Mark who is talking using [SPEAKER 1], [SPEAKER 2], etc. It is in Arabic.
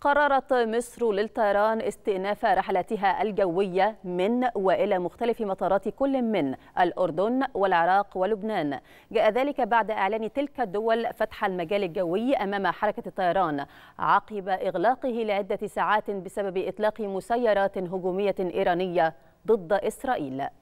[SPEAKER 1] قررت مصر للطيران استئناف رحلاتها الجوية من وإلى مختلف مطارات كل من الأردن والعراق ولبنان جاء ذلك بعد إعلان تلك الدول فتح المجال الجوي أمام حركة الطيران عقب إغلاقه لعدة ساعات بسبب إطلاق مسيرات هجومية إيرانية ضد إسرائيل